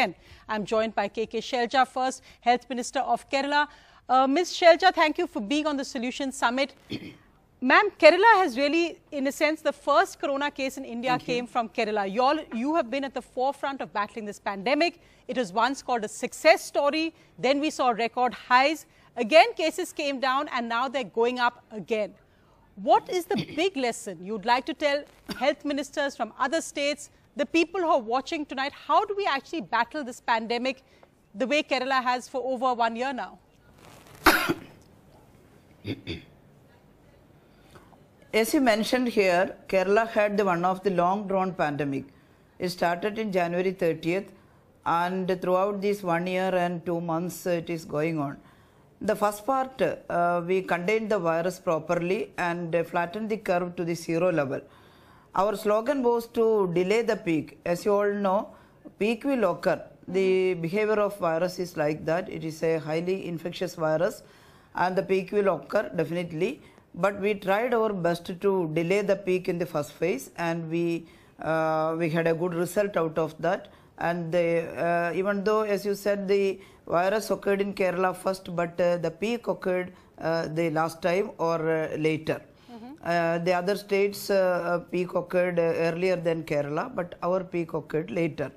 10. I'm joined by KK Shelja first, Health Minister of Kerala. Uh, Ms. Shelja, thank you for being on the Solution Summit. Ma'am, Kerala has really, in a sense, the first corona case in India Thank came you. from Kerala. You, all, you have been at the forefront of battling this pandemic. It was once called a success story. Then we saw record highs. Again, cases came down and now they're going up again. What is the big lesson you'd like to tell health ministers from other states, the people who are watching tonight? How do we actually battle this pandemic the way Kerala has for over one year now? As you mentioned here, Kerala had the one of the long drawn pandemic. It started in January 30th and throughout this one year and two months it is going on. The first part, uh, we contained the virus properly and flattened the curve to the zero level. Our slogan was to delay the peak. As you all know, peak will occur. The behavior of virus is like that. It is a highly infectious virus and the peak will occur definitely. But we tried our best to delay the peak in the first phase and we, uh, we had a good result out of that and uh, even though as you said the virus occurred in Kerala first but uh, the peak occurred uh, the last time or later. Mm-hmm. Uh, the other states uh, peak occurred uh, earlier than Kerala, but our peak occurred later.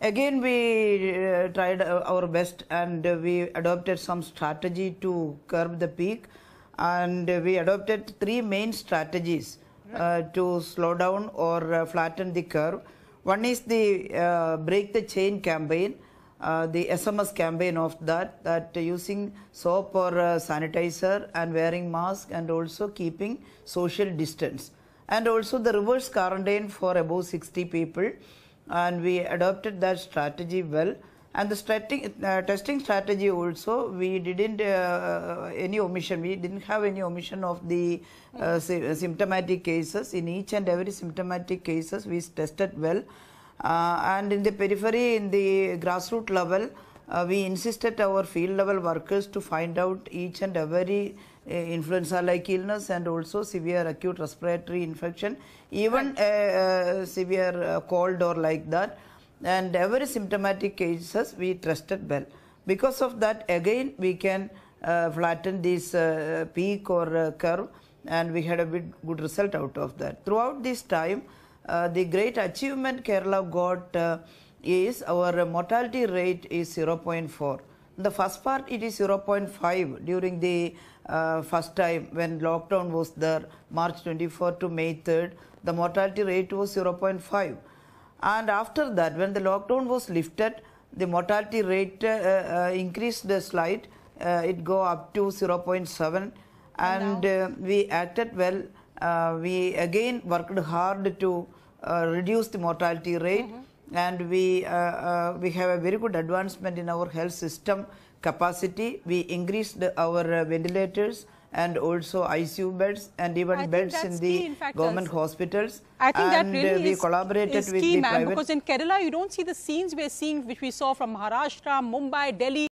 Again, we tried our best and we adopted some strategy to curb the peak, and we adopted three main strategies to slow down or flatten the curve. One is the uh, break the chain campaign, uh, the SMS campaign of that, that using soap or uh, sanitizer and wearing mask and also keeping social distance. And also the reverse quarantine for above 60 people and we adopted that strategy well and the testing, uh, testing strategy also we didn't uh, uh, any omission we didn't have any omission of the uh, uh, symptomatic cases in each and every symptomatic cases we tested well uh, and in the periphery in the grassroots level we insisted our field level workers to find out each and every influenza like illness and also severe acute respiratory infection even a, a severe cold or like that and every symptomatic cases we trusted well. Because of that again we can uh, flatten this uh, peak or uh, curve and we had a bit good result out of that. Throughout this time uh, the great achievement Kerala got uh, is our mortality rate is 0.4. In the first part it is 0.5 during the uh, first time when lockdown was there March 24 to May 3rd the mortality rate was 0.5 and after that when the lockdown was lifted the mortality rate uh, uh, increased slight uh, it go up to 0.7 and, uh, we acted well uh, we again worked hard to reduce the mortality rate mm -hmm. and we we have a very good advancement in our health system capacity we increased our ventilators and also ICU beds and even beds in the in fact, government hospitals. I think and that really uh, we is, collaborated is with key, the Because in Kerala, you don't see the scenes we are seeing, which we saw from Maharashtra, Mumbai, Delhi.